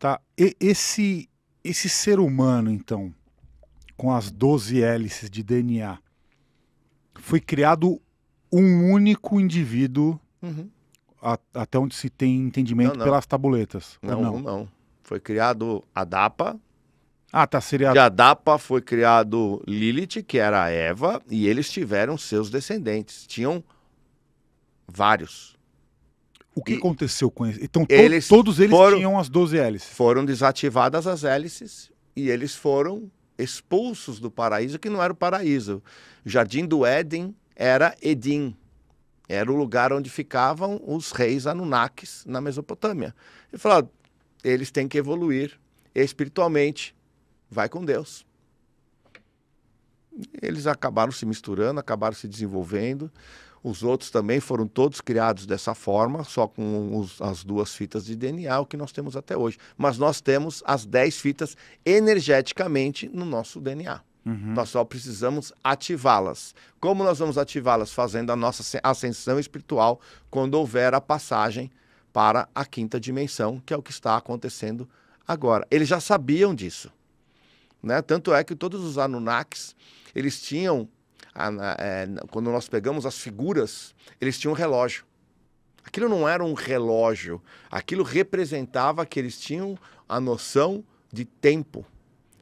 Tá. E, esse, esse ser humano, então, com as 12 hélices de DNA, foi criado um único indivíduo, uhum. a, até onde se tem entendimento não, não. pelas tabuletas. Não, não, não, Foi criado a DAPA. Ah, tá, seria... De Adapa foi criado Lilith, que era a Eva, e eles tiveram seus descendentes. Tinham vários. O que e aconteceu com eles? Então, to eles todos eles foram, tinham as 12 hélices. Foram desativadas as hélices e eles foram expulsos do paraíso, que não era o paraíso. O Jardim do Éden era Edim. Era o lugar onde ficavam os reis Anunnakis na Mesopotâmia. E falaram, eles têm que evoluir espiritualmente. Vai com Deus. Eles acabaram se misturando, acabaram se desenvolvendo. Os outros também foram todos criados dessa forma, só com os, as duas fitas de DNA, o que nós temos até hoje. Mas nós temos as 10 fitas energeticamente no nosso DNA. Uhum. Nós só precisamos ativá-las. Como nós vamos ativá-las? Fazendo a nossa ascensão espiritual quando houver a passagem para a quinta dimensão, que é o que está acontecendo agora. Eles já sabiam disso. Né? Tanto é que todos os Anunnakis, eles tinham a, a, é, quando nós pegamos as figuras, eles tinham um relógio. Aquilo não era um relógio, aquilo representava que eles tinham a noção de tempo.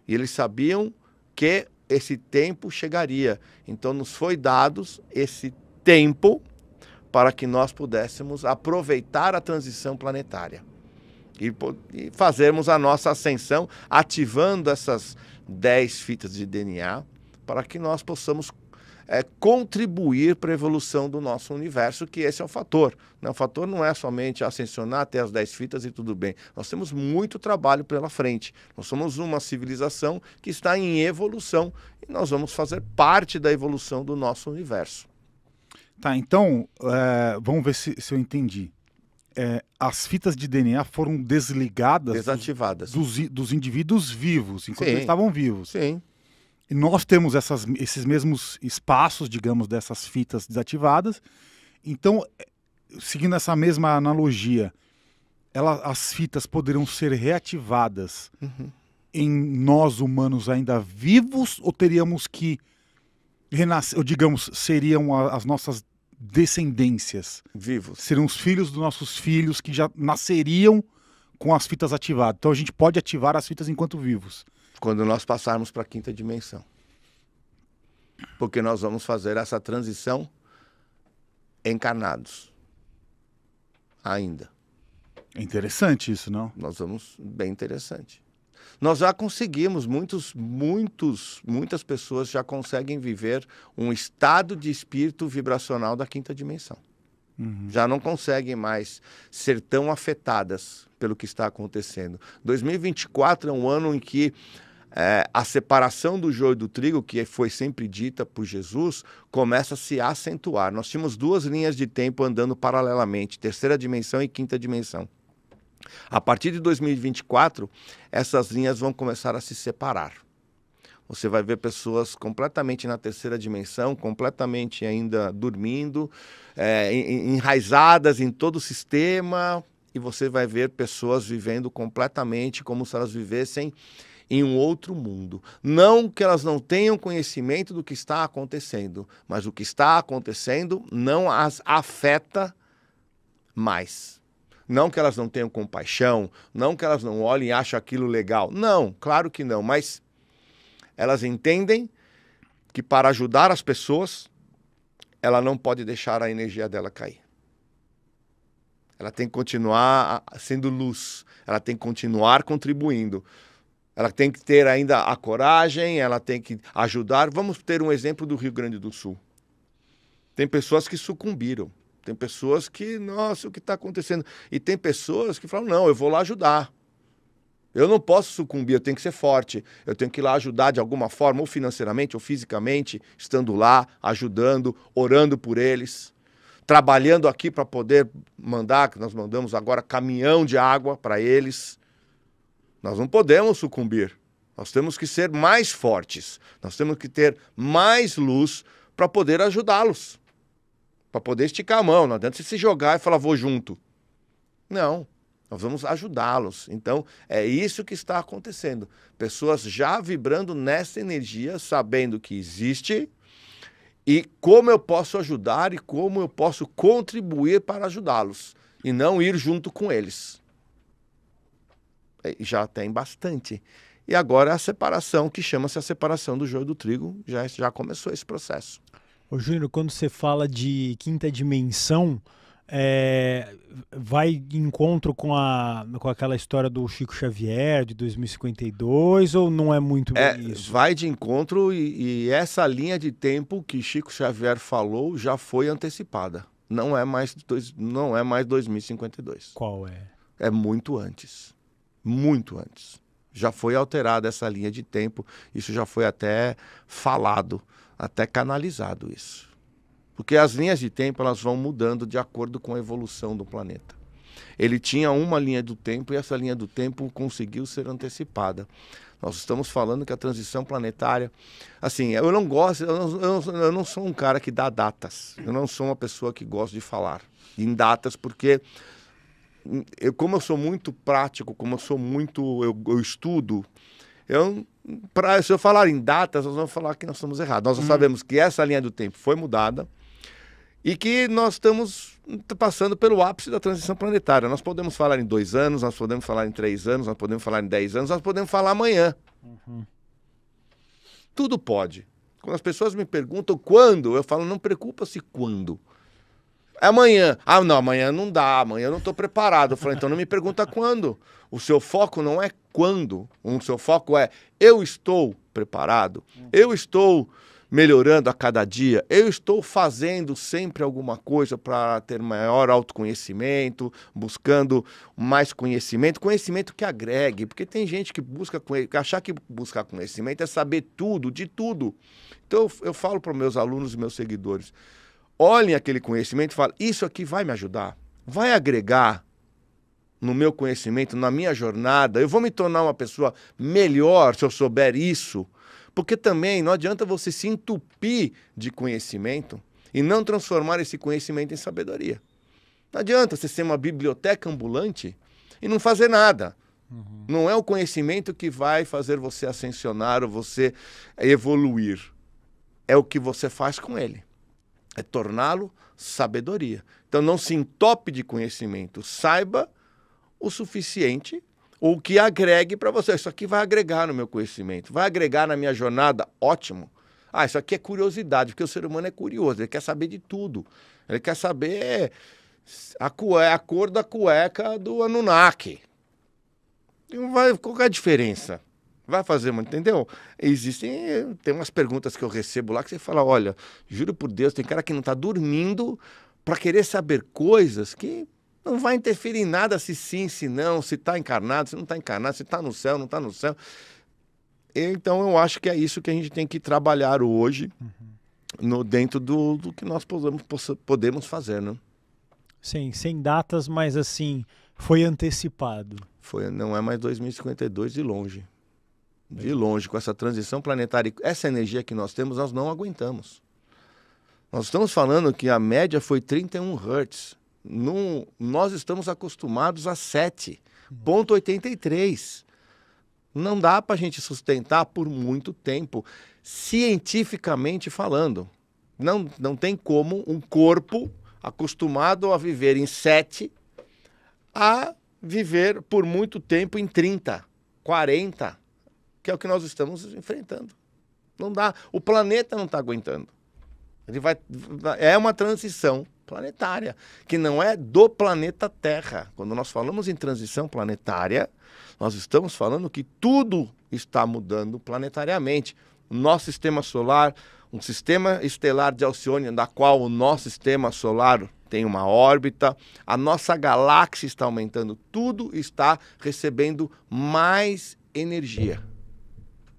E eles sabiam que esse tempo chegaria. Então nos foi dados esse tempo para que nós pudéssemos aproveitar a transição planetária e, e fazermos a nossa ascensão ativando essas 10 fitas de DNA para que nós possamos é, contribuir para a evolução do nosso universo, que esse é o fator. Né? O fator não é somente ascensionar até as 10 fitas e tudo bem. Nós temos muito trabalho pela frente. Nós somos uma civilização que está em evolução e nós vamos fazer parte da evolução do nosso universo. Tá, então, é, vamos ver se, se eu entendi. É, as fitas de DNA foram desligadas. Desativadas. Dos, dos, indivíduos vivos, enquanto Sim. eles estavam vivos. Sim nós temos essas, esses mesmos espaços, digamos, dessas fitas desativadas. Então, eh, seguindo essa mesma analogia, ela, as fitas poderão ser reativadas uhum. em nós humanos ainda vivos ou teríamos que renascer, ou digamos, seriam a, as nossas descendências vivos? Seriam os filhos dos nossos filhos que já nasceriam com as fitas ativadas. Então a gente pode ativar as fitas enquanto vivos quando nós passarmos para a quinta dimensão. Porque nós vamos fazer essa transição encarnados. Ainda. É interessante isso, não? Nós vamos bem interessante. Nós já conseguimos, muitos, muitos, muitas pessoas já conseguem viver um estado de espírito vibracional da quinta dimensão. Uhum. Já não conseguem mais ser tão afetadas pelo que está acontecendo. 2024 é um ano em que é, a separação do joio do trigo, que foi sempre dita por Jesus, começa a se acentuar. Nós tínhamos duas linhas de tempo andando paralelamente, terceira dimensão e quinta dimensão. A partir de 2024, essas linhas vão começar a se separar. Você vai ver pessoas completamente na terceira dimensão, completamente ainda dormindo, é, enraizadas em todo o sistema, e você vai ver pessoas vivendo completamente como se elas vivessem em um outro mundo. Não que elas não tenham conhecimento do que está acontecendo, mas o que está acontecendo não as afeta mais. Não que elas não tenham compaixão, não que elas não olhem e achem aquilo legal. Não, claro que não, mas elas entendem que para ajudar as pessoas, ela não pode deixar a energia dela cair. Ela tem que continuar sendo luz, ela tem que continuar contribuindo. Ela tem que ter ainda a coragem, ela tem que ajudar. Vamos ter um exemplo do Rio Grande do Sul. Tem pessoas que sucumbiram. Tem pessoas que, nossa, o que está acontecendo? E tem pessoas que falam, não, eu vou lá ajudar. Eu não posso sucumbir, eu tenho que ser forte. Eu tenho que ir lá ajudar de alguma forma, ou financeiramente, ou fisicamente, estando lá, ajudando, orando por eles, trabalhando aqui para poder mandar, que nós mandamos agora caminhão de água para eles. Nós não podemos sucumbir. Nós temos que ser mais fortes. Nós temos que ter mais luz para poder ajudá-los. Para poder esticar a mão. Não adianta você se jogar e falar, vou junto. Não. Nós vamos ajudá-los. Então, é isso que está acontecendo. Pessoas já vibrando nessa energia, sabendo que existe e como eu posso ajudar e como eu posso contribuir para ajudá-los e não ir junto com eles. É, já tem bastante. E agora a separação, que chama-se a separação do joio do trigo, já, já começou esse processo. Ô Júnior, quando você fala de quinta dimensão, é, vai de encontro com, a, com aquela história do Chico Xavier de 2052 ou não é muito é, isso? Vai de encontro e, e, essa linha de tempo que Chico Xavier falou já foi antecipada. Não é mais, dois, não é mais 2052. Qual é? É muito antes muito antes. Já foi alterada essa linha de tempo, isso já foi até falado, até canalizado isso. Porque as linhas de tempo elas vão mudando de acordo com a evolução do planeta. Ele tinha uma linha do tempo e essa linha do tempo conseguiu ser antecipada. Nós estamos falando que a transição planetária. Assim, eu não gosto, eu não, eu não, sou um cara que dá datas. Eu não sou uma pessoa que gosta de falar em datas, porque eu, como eu sou muito prático, como eu sou muito. Eu, eu estudo, eu. Pra, se eu falar em datas, nós vamos falar que nós estamos errados. Nós hum. sabemos que essa linha do tempo foi mudada e que nós estamos passando pelo ápice da transição planetária. Nós podemos falar em dois anos, nós podemos falar em três anos, nós podemos falar em dez anos, nós podemos falar amanhã. Uhum. Tudo pode. Quando as pessoas me perguntam quando, eu falo, não preocupa-se quando. É amanhã. Ah, não, amanhã não dá, amanhã eu não tô preparado. Eu falei, então não me pergunta quando. O seu foco não é quando, o seu foco é eu estou preparado, eu estou melhorando a cada dia, eu estou fazendo sempre alguma coisa para ter maior autoconhecimento, buscando mais conhecimento, conhecimento que agregue, porque tem gente que busca que achar que buscar conhecimento é saber tudo de tudo. Então eu, eu falo para meus alunos e meus seguidores, olhem aquele conhecimento e falem: Isso aqui vai me ajudar, vai agregar no meu conhecimento, na minha jornada. Eu vou me tornar uma pessoa melhor se eu souber isso. Porque também não adianta você se entupir de conhecimento e não transformar esse conhecimento em sabedoria. Não adianta você ser uma biblioteca ambulante e não fazer nada. Uhum. Não é o conhecimento que vai fazer você ascensionar ou você evoluir. É o que você faz com ele é torná-lo sabedoria. Então não se entope de conhecimento, saiba o suficiente ou que agregue para você. Isso aqui vai agregar no meu conhecimento, vai agregar na minha jornada, ótimo. Ah, isso aqui é curiosidade, porque o ser humano é curioso, ele quer saber de tudo. Ele quer saber a, é, a cor da cueca do Anunnaki. Não vai, qual é a diferença? Vai fazer, entendeu? Existem, tem umas perguntas que eu recebo lá que você fala, olha, juro por Deus, tem cara que não está dormindo para querer saber coisas que não vai interferir em nada se sim, se não, se está encarnado, se não está encarnado, se está no céu, não está no céu. Então eu acho que é isso que a gente tem que trabalhar hoje uhum. no dentro do, do que nós podemos, podemos fazer, né? Sim, sem datas, mas assim, foi antecipado. Foi, não é mais 2052 de longe de longe, com essa transição planetária, essa energia que nós temos, nós não aguentamos. Nós estamos falando que a média foi 31 Hz. Num, nós estamos acostumados a 7,83. Não dá para a gente sustentar por muito tempo, cientificamente falando. Não, não tem como um corpo acostumado a viver em 7 a viver por muito tempo em 30, 40 que é o que nós estamos enfrentando. Não dá. O planeta não está aguentando. Ele vai, é uma transição planetária, que não é do planeta Terra. Quando nós falamos em transição planetária, nós estamos falando que tudo está mudando planetariamente. nosso sistema solar, um sistema estelar de Alcione, da qual o nosso sistema solar tem uma órbita, a nossa galáxia está aumentando, tudo está recebendo mais energia.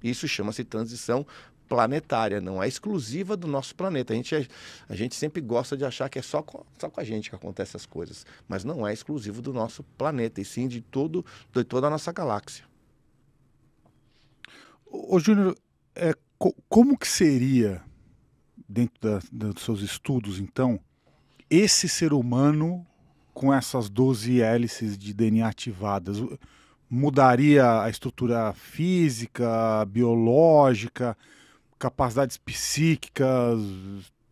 Isso chama-se transição planetária, não é exclusiva do nosso planeta. A gente, é, a gente sempre gosta de achar que é só com, só com a gente que acontecem essas coisas, mas não é exclusivo do nosso planeta, e sim de, todo, de toda a nossa galáxia. Ô Júnior, é, co como que seria, dentro da, da, dos seus estudos então, esse ser humano com essas 12 hélices de DNA ativadas? mudaria a estrutura física, biológica, capacidades psíquicas,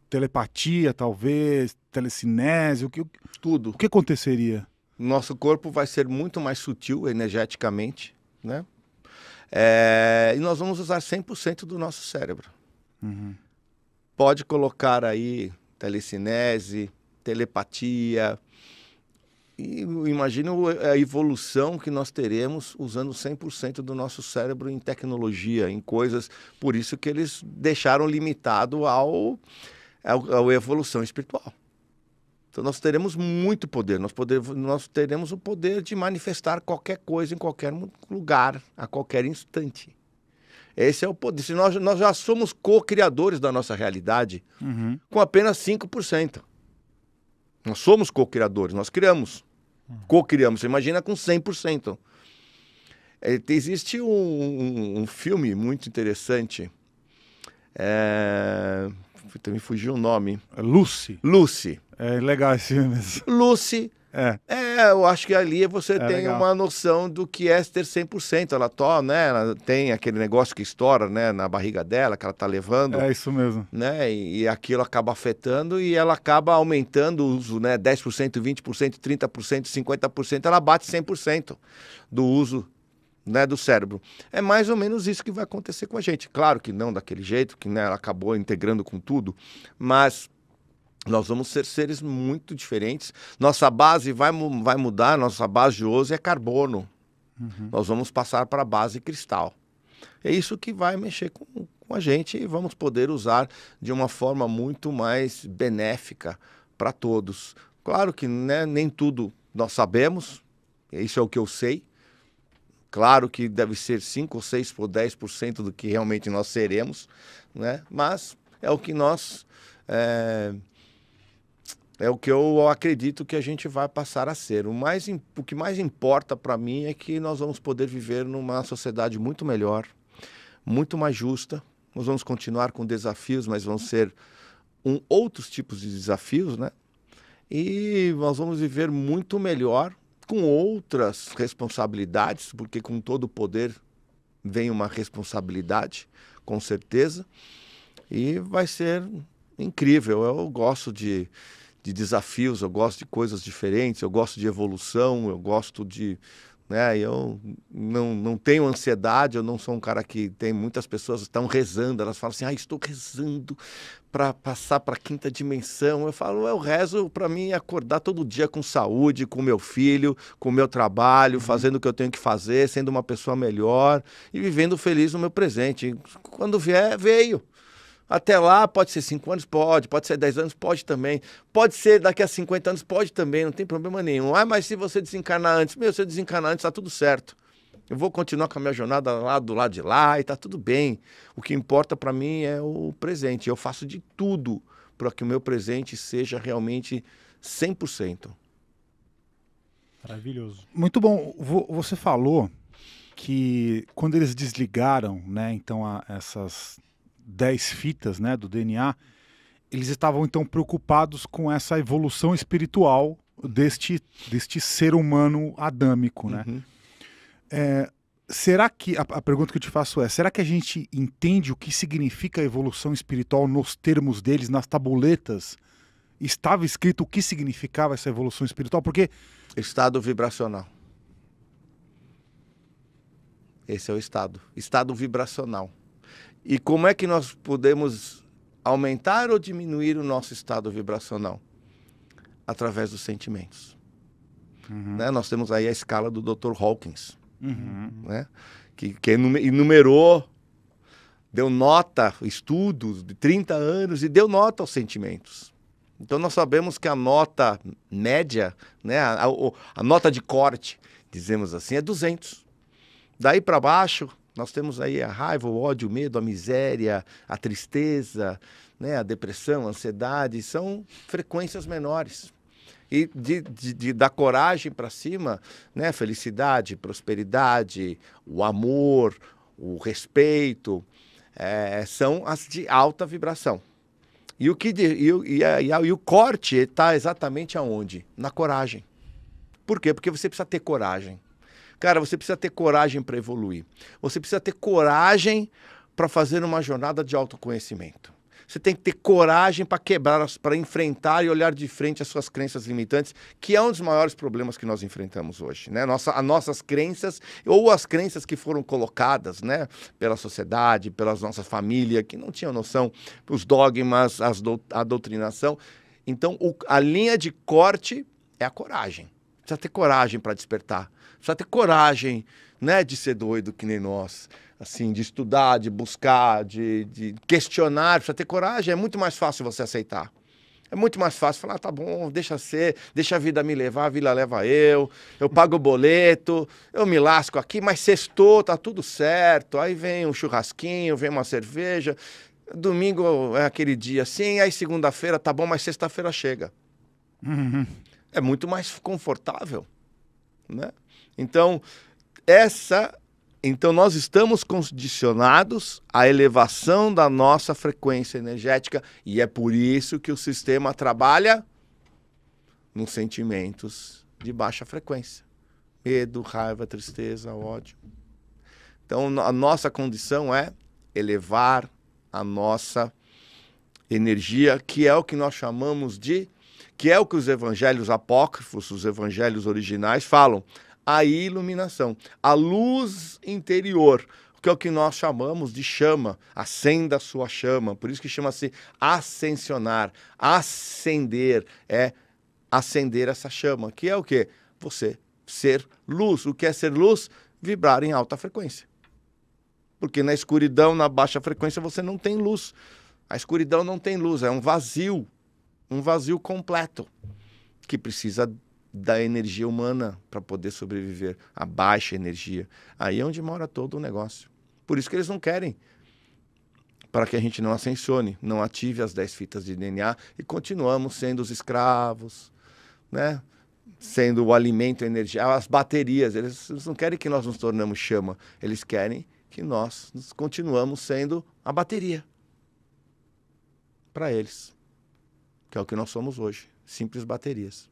telepatia, talvez, telecinese, o que tudo. O que aconteceria? Nosso corpo vai ser muito mais sutil energeticamente, né? É, e nós vamos usar 100% do nosso cérebro. Uhum. Pode colocar aí telecinese, telepatia, e imagina a evolução que nós teremos usando 100% do nosso cérebro em tecnologia, em coisas. Por isso que eles deixaram limitado ao, ao, ao evolução espiritual. Então nós teremos muito poder, nós, poder, nós teremos o poder de manifestar qualquer coisa em qualquer lugar, a qualquer instante. Esse é o poder. Se nós, nós já somos co-criadores da nossa realidade uhum. com apenas 5%. Nós somos co-criadores, nós criamos. Co-criamos. Você imagina com 100%. É, existe um, um, um, filme muito interessante. É... Também fugiu o nome. Lucy. Lucy. É legal esse filme. Lucy. É. é é, eu acho que ali você é tem legal. uma noção do que é ter 100%. Ela tó, né? Ela tem aquele negócio que estoura, né, na barriga dela, que ela tá levando. É isso mesmo. Né? E, e aquilo acaba afetando e ela acaba aumentando o uso, né, 10%, 20%, 30%, 50%, ela bate 100% do uso né, do cérebro. É mais ou menos isso que vai acontecer com a gente. Claro que não daquele jeito, que né, ela acabou integrando com tudo, mas nós vamos ser seres muito diferentes. Nossa base vai, vai mudar, nossa base de osso é carbono. Uhum. Nós vamos passar para a base cristal. É isso que vai mexer com, com a gente e vamos poder usar de uma forma muito mais benéfica para todos. Claro que né, nem tudo nós sabemos, isso é o que eu sei. Claro que deve ser 5 ou 6 por 10% do que realmente nós seremos, né? mas é o que nós. É é o que eu acredito que a gente vai passar a ser. O, mais, o que mais importa para mim é que nós vamos poder viver numa sociedade muito melhor, muito mais justa. Nós vamos continuar com desafios, mas vão ser um, outros tipos de desafios, né? E nós vamos viver muito melhor com outras responsabilidades, porque com todo o poder vem uma responsabilidade, com certeza. E vai ser incrível. Eu gosto de de desafios, eu gosto de coisas diferentes, eu gosto de evolução, eu gosto de. Né, eu não, não tenho ansiedade, eu não sou um cara que tem muitas pessoas estão rezando, elas falam assim: ah, estou rezando para passar para a quinta dimensão. Eu falo: eu rezo para mim acordar todo dia com saúde, com meu filho, com meu trabalho, uhum. fazendo o que eu tenho que fazer, sendo uma pessoa melhor e vivendo feliz no meu presente. Quando vier, veio. Até lá, pode ser 5 anos? Pode. Pode ser 10 anos? Pode também. Pode ser daqui a 50 anos? Pode também. Não tem problema nenhum. Ah, mas se você desencarnar antes? Meu, se eu desencarnar antes, tá tudo certo. Eu vou continuar com a minha jornada lá do lado de lá e tá tudo bem. O que importa para mim é o presente. Eu faço de tudo para que o meu presente seja realmente 100%. Maravilhoso. Muito bom. Você falou que quando eles desligaram, né, então essas 10 fitas né, do DNA, eles estavam então preocupados com essa evolução espiritual deste, deste ser humano adâmico. Né? Uhum. É, será que, a, a, pergunta que eu te faço é, será que a gente entende o que significa a evolução espiritual nos termos deles, nas tabuletas? Estava escrito o que significava essa evolução espiritual? Porque... Estado vibracional. Esse é o estado. Estado vibracional. E como é que nós podemos aumentar ou diminuir o nosso estado vibracional? Através dos sentimentos. Uhum. Né? Nós temos aí a escala do Dr. Hawkins, uhum. né? que, que enumerou, deu nota, estudos de 30 anos e deu nota aos sentimentos. Então nós sabemos que a nota média, né, a, a, a nota de corte, dizemos assim, é 200. Daí para baixo, nós temos aí a raiva, o ódio, o medo, a miséria, a tristeza, né? a depressão, a ansiedade, são frequências menores. E de, de, de da coragem para cima, né? felicidade, prosperidade, o amor, o respeito, é, são as de alta vibração. E o, que de, e, e, e, e o corte está exatamente aonde? Na coragem. Por quê? Porque você precisa ter coragem. Cara, você precisa ter coragem para evoluir. Você precisa ter coragem para fazer uma jornada de autoconhecimento. Você tem que ter coragem para quebrar, para enfrentar e olhar de frente as suas crenças limitantes, que é um dos maiores problemas que nós enfrentamos hoje, né? Nossa, as nossas crenças ou as crenças que foram colocadas, né, pela sociedade, pelas nossas famílias, que não tinham noção, os dogmas, as do, a doutrinação. Então, o, a linha de corte é a coragem. Precisa ter coragem para despertar. Precisa ter coragem, né, de ser doido que nem nós. Assim, de estudar, de buscar, de, de questionar. Precisa ter coragem. É muito mais fácil você aceitar. É muito mais fácil falar, ah, tá bom, deixa ser, deixa a vida me levar, a vida leva eu, eu pago o boleto, eu me lasco aqui, mas sextou, tá tudo certo. Aí vem um churrasquinho, vem uma cerveja. Domingo é aquele dia assim, aí segunda-feira tá bom, mas sexta-feira chega. Uhum é muito mais confortável, né? Então, essa então nós estamos condicionados à elevação da nossa frequência energética e é por isso que o sistema trabalha nos sentimentos de baixa frequência. Medo, raiva, tristeza, ódio. Então a nossa condição é elevar a nossa energia, que é o que nós chamamos de que é o que os evangelhos apócrifos, os evangelhos originais, falam. A iluminação, a luz interior, que é o que nós chamamos de chama, acenda a sua chama. Por isso que chama-se ascensionar, acender, é acender essa chama, que é o que? Você ser luz. O que é ser luz? Vibrar em alta frequência. Porque na escuridão, na baixa frequência, você não tem luz. A escuridão não tem luz, é um vazio um vazio completo que precisa da energia humana para poder sobreviver, a baixa energia. Aí é onde mora todo o negócio. Por isso que eles não querem para que a gente não ascensione, não ative as 10 fitas de DNA e continuamos sendo os escravos, né? Sendo o alimento, a energia, as baterias. Eles, não querem que nós nos tornemos chama, eles querem que nós continuamos sendo a bateria para eles que é o que nós somos hoje simples baterias.